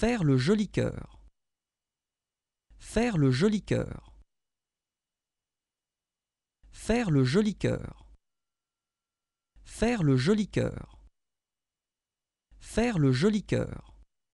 Faire le joli cœur. Faire le joli cœur. Faire le joli cœur. Faire le joli cœur. Faire le joli cœur.